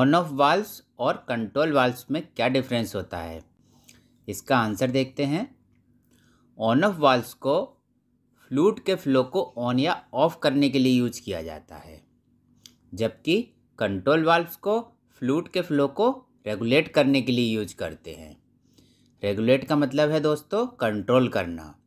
on off valves और control valves में क्या डिफरेंस होता है इसका आंसर देखते हैं ऑन ऑफ वाल्व्स को फ्लूट के फ्लो को ऑन या ऑफ करने के लिए यूज किया जाता है जबकि कंट्रोल वाल्व्स को फ्लूट के फ्लो को रेगुलेट करने के लिए यूज करते हैं रेगुलेट का मतलब है दोस्तों कंट्रोल करना